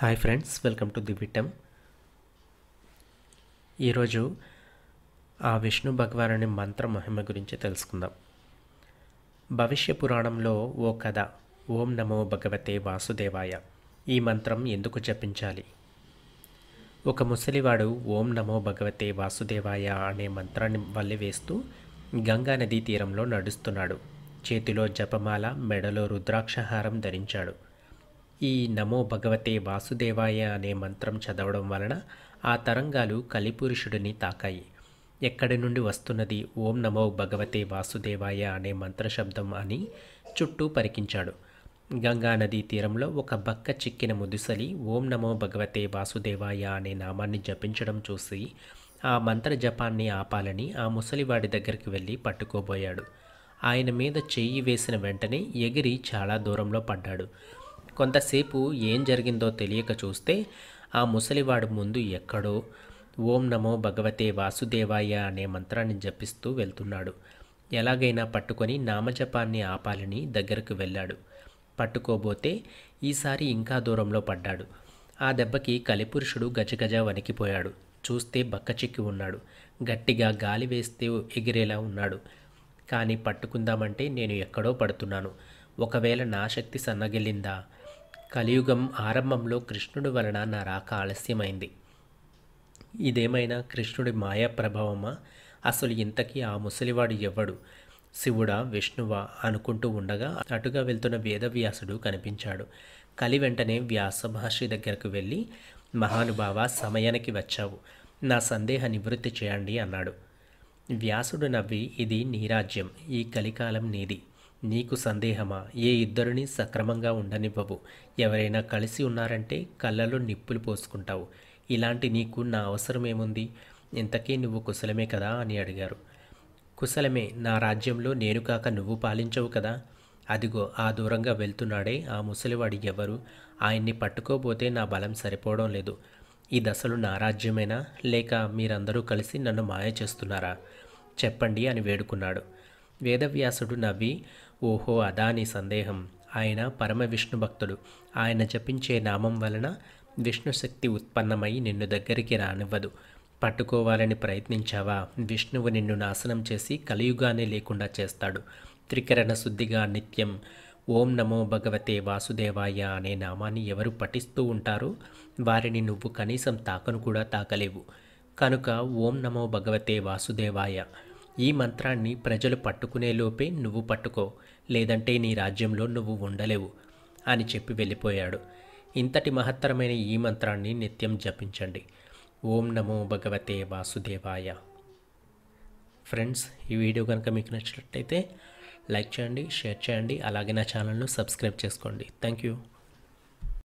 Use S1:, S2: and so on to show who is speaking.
S1: hi friends welcome to the విటమ్ ఈరోజు ఆ విష్ణు భగవానుని మంత్ర మహిమ గురించి తెలుసుకుందాం భవిష్య పురాణంలో ఓ కథ ఓం నమో భగవతే వాసుదేవాయ ఈ మంత్రం ఎందుకు జపించాలి ఒక ముసలివాడు ఓం నమో భగవతే వాసుదేవాయ అనే మంత్రాన్ని వల్లి వేస్తూ గంగా నదీ తీరంలో నడుస్తున్నాడు చేతిలో జపమాల మెడలో రుద్రాక్షహారం ధరించాడు ఈ నమో భగవతే వాసుదేవాయ అనే మంత్రం చదవడం వలన ఆ తరంగాలు కలిపురుషుడిని తాకాయి ఎక్కడి నుండి వస్తున్నది ఓం నమో భగవతే వాసుదేవాయ అనే మంత్రశబ్దం అని చుట్టూ పరికించాడు గంగానదీ తీరంలో ఒక బక్క చిక్కిన ముదుసలి ఓం నమో భగవతే వాసుదేవాయ అనే నామాన్ని జపించడం చూసి ఆ మంత్ర జపాన్ని ఆపాలని ఆ ముసలివాడి దగ్గరికి వెళ్ళి పట్టుకోబోయాడు ఆయన మీద చెయ్యి వేసిన వెంటనే ఎగిరి చాలా దూరంలో పడ్డాడు కొంతసేపు ఏం జరిగిందో తెలియక చూస్తే ఆ ముసలివాడు ముందు ఎక్కడో ఓం నమో భగవతే వాసుదేవాయ అనే మంత్రాన్ని జపిస్తూ వెళ్తున్నాడు ఎలాగైనా పట్టుకొని నామజపాన్ని ఆపాలని దగ్గరకు వెళ్ళాడు పట్టుకోబోతే ఈసారి ఇంకా దూరంలో పడ్డాడు ఆ దెబ్బకి కలిపురుషుడు గజగజ వణికిపోయాడు చూస్తే బక్కచిక్కి ఉన్నాడు గట్టిగా గాలి వేస్తే ఎగిరేలా ఉన్నాడు కానీ పట్టుకుందామంటే నేను ఎక్కడో పడుతున్నాను ఒకవేళ నా శక్తి సన్నగిల్లిందా కలియుగం ఆరంభంలో కృష్ణుడి వలన నా రాక ఆలస్యమైంది ఇదేమైనా కృష్ణుడి మాయా ప్రభావమా అసలు ఇంతకీ ఆ ముసలివాడు ఎవ్వడు శివుడా విష్ణువా అనుకుంటూ ఉండగా అటుగా వెళ్తున్న వేదవ్యాసుడు కనిపించాడు కలి వెంటనే వ్యాస మహర్షి దగ్గరకు వెళ్ళి మహానుభావ సమయానికి వచ్చావు నా సందేహ నివృత్తి చేయండి అన్నాడు వ్యాసుడు నవ్వి ఇది నీరాజ్యం ఈ కలికాలం నీది నీకు సందేహమా ఏ ఇద్దరిని సక్రమంగా ఉండనివ్వవు ఎవరైనా కలిసి ఉన్నారంటే కళ్ళలో నిప్పులు పోసుకుంటావు ఇలాంటి నీకు నా అవసరం ఏముంది ఇంతకీ నువ్వు కుశలమే కదా అని అడిగారు కుశలమే నా రాజ్యంలో నేను కాక నువ్వు పాలించవు కదా అదిగో ఆ దూరంగా వెళ్తున్నాడే ఆ ముసలివాడి ఎవరు ఆయన్ని పట్టుకోబోతే నా బలం సరిపోవడం లేదు ఈ దశలు నా రాజ్యమేనా లేక మీరందరూ కలిసి నన్ను మాయ చేస్తున్నారా చెప్పండి అని వేడుకున్నాడు వేదవ్యాసుడు నవ్వి ఓహో అదాని సందేహం ఆయన పరమ విష్ణు భక్తుడు ఆయన జపించే నామం వలన విష్ణుశక్తి ఉత్పన్నమై నిన్ను దగ్గరికి రానివ్వదు పట్టుకోవాలని ప్రయత్నించావా విష్ణువు నిన్ను నాశనం చేసి కలియుగానే లేకుండా చేస్తాడు త్రికరణ శుద్ధిగా నిత్యం ఓం నమో భగవతే వాసుదేవాయ అనే నామాన్ని ఎవరు పఠిస్తూ ఉంటారో వారిని నువ్వు కనీసం తాకను కూడా తాకలేవు కనుక ఓం నమో భగవతే వాసుదేవాయ ఈ మంత్రాన్ని ప్రజలు పట్టుకునే లోపే నువ్వు పట్టుకో లేదంటే నీ రాజ్యంలో నువ్వు ఉండలేవు అని చెప్పి వెళ్ళిపోయాడు ఇంతటి మహత్తరమైన ఈ మంత్రాన్ని నిత్యం జపించండి ఓం నమో భగవతే వాసుదేవాయ ఫ్రెండ్స్ ఈ వీడియో కనుక మీకు నచ్చినట్టయితే లైక్ చేయండి షేర్ చేయండి అలాగే నా ఛానల్ను సబ్స్క్రైబ్ చేసుకోండి థ్యాంక్ యూ